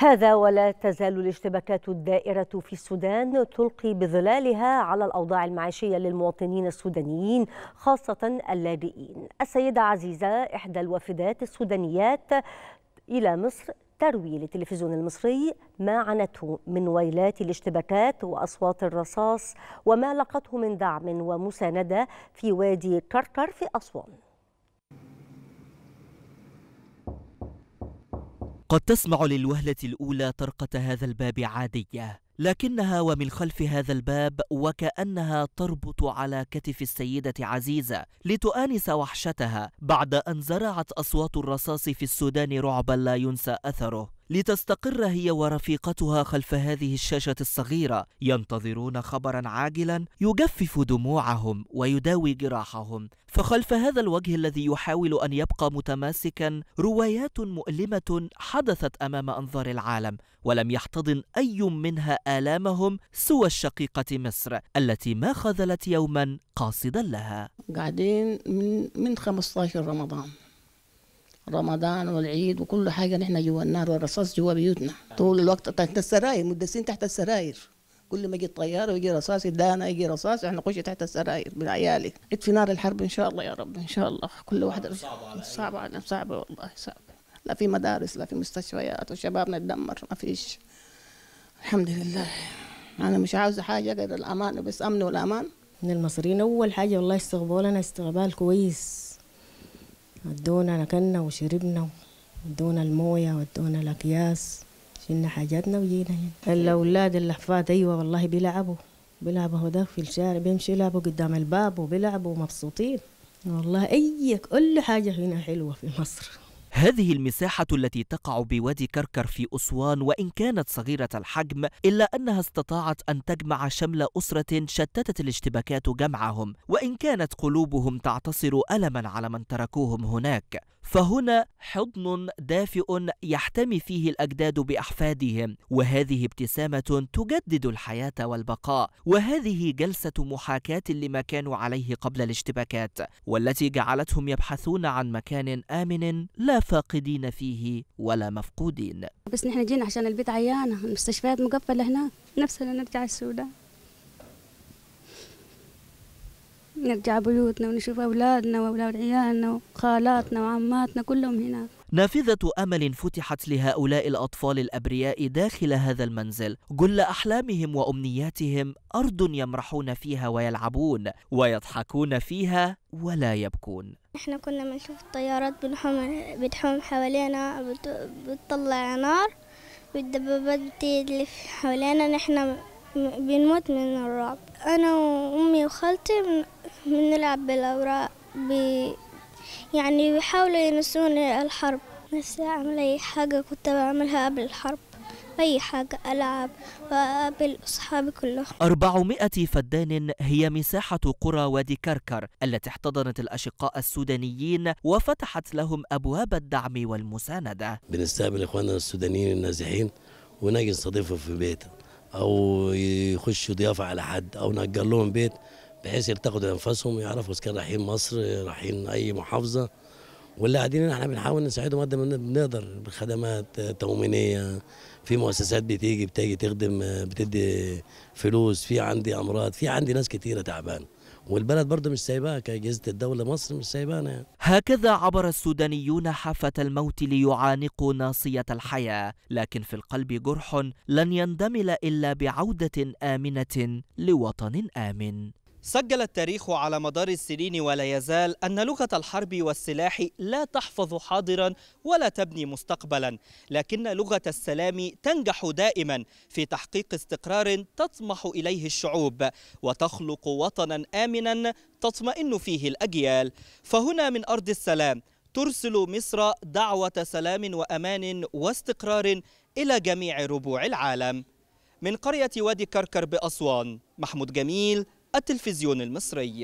هذا ولا تزال الاشتباكات الدائرة في السودان تلقي بظلالها على الأوضاع المعيشية للمواطنين السودانيين خاصة اللاجئين السيدة عزيزة إحدى الوافدات السودانيات إلى مصر تروي للتلفزيون المصري ما عانته من ويلات الاشتباكات وأصوات الرصاص وما لقته من دعم ومساندة في وادي كركر في أسوان قد تسمع للوهلة الأولى طرقة هذا الباب عادية لكنها ومن خلف هذا الباب وكأنها تربط على كتف السيدة عزيزة لتؤانس وحشتها بعد أن زرعت أصوات الرصاص في السودان رعبا لا ينسى أثره لتستقر هي ورفيقتها خلف هذه الشاشة الصغيرة ينتظرون خبرا عاجلا يجفف دموعهم ويداوي جراحهم فخلف هذا الوجه الذي يحاول أن يبقى متماسكا روايات مؤلمة حدثت أمام أنظار العالم ولم يحتضن أي منها آلامهم سوى الشقيقة مصر التي ما خذلت يوما قاصدا لها قاعدين من, من 15 رمضان رمضان والعيد وكل حاجه نحن جوا النار والرصاص جوا بيوتنا طول الوقت تحت السراير مدسين تحت السراير كل ما يجي الطياره ويجي رصاص يدانا يجي رصاص احنا نخش تحت السراير من عيالي في نار الحرب ان شاء الله يا رب ان شاء الله كل واحده صعبه علينا صعبه والله صعبه لا في مدارس لا في مستشفيات وشبابنا تدمر ما فيش الحمد لله انا مش عاوزه حاجه غير الامان بس امن والامان من المصريين اول حاجه والله استقبالنا استقبال كويس ودونا نكلنا وشربنا ودونا الموية ودونا الأكياس شلنا حاجاتنا وجينا هنا الأولاد الأحفاد أيوة والله بيلعبوا بيلعبوا هداك في الشارع بيمشوا يلعبوا قدام الباب وبيلعبوا مبسوطين والله أي كل حاجة هنا حلوة في مصر هذه المساحة التي تقع بوادي كركر في أسوان وإن كانت صغيرة الحجم إلا أنها استطاعت أن تجمع شمل أسرة شتتت الاشتباكات جمعهم وإن كانت قلوبهم تعتصر ألما على من تركوهم هناك فهنا حضن دافئ يحتمي فيه الأجداد بأحفادهم وهذه ابتسامة تجدد الحياة والبقاء وهذه جلسة محاكاة لما كانوا عليه قبل الاشتباكات والتي جعلتهم يبحثون عن مكان آمن لا فاقدين فيه ولا مفقودين بس نحن جينا عشان البيت عيانة المستشفيات مقفلة هناك نفسنا نرجع السودان نرجع بيوتنا ونشوف أولادنا وأولاد عيالنا وخالاتنا وعماتنا كلهم هناك نافذة أمل فتحت لهؤلاء الأطفال الأبرياء داخل هذا المنزل كل أحلامهم وأمنياتهم أرض يمرحون فيها ويلعبون ويضحكون فيها ولا يبكون احنا كنا بنشوف الطيارات بنحوم, بتحوم حوالينا بتطلع نار والدبابات بتلف حوالينا نحن بنموت من الرعب أنا وأمي وخالتي بنلعب بالأوراق بي يعني بيحاولوا ينسوني الحرب نفسي أعمل أي حاجة كنت بعملها قبل الحرب أي حاجة ألعب وأقابل أصحابي كلهم 400 فدان هي مساحة قرى وادي كركر التي احتضنت الأشقاء السودانيين وفتحت لهم أبواب الدعم والمساندة بنستقبل إخواننا السودانيين النازحين ونجي نستضيفهم في بيتهم او يخشوا ضيافه على حد او نأجر لهم بيت بحيث يرتقوا انفسهم ويعرفوا اذا كان رايحين مصر رايحين اي محافظه واللي قاعدين احنا بنحاول نساعدهم قد ما بنقدر بخدمات تموينيه في مؤسسات بتيجي بتيجي تخدم بتدي فلوس في عندي امراض في عندي ناس كتيره تعبانه والبلد برضه مش سايباها كأجهزة الدولة مصر مش سايبانا يعني. هكذا عبر السودانيون حافة الموت ليعانقوا ناصية الحياة لكن في القلب جرح لن يندمل إلا بعودة آمنة لوطن آمن سجل التاريخ على مدار السنين ولا يزال أن لغة الحرب والسلاح لا تحفظ حاضرا ولا تبني مستقبلا لكن لغة السلام تنجح دائما في تحقيق استقرار تطمح إليه الشعوب وتخلق وطنا آمنا تطمئن فيه الأجيال فهنا من أرض السلام ترسل مصر دعوة سلام وأمان واستقرار إلى جميع ربوع العالم من قرية وادي كركر بأسوان محمود جميل التلفزيون المصري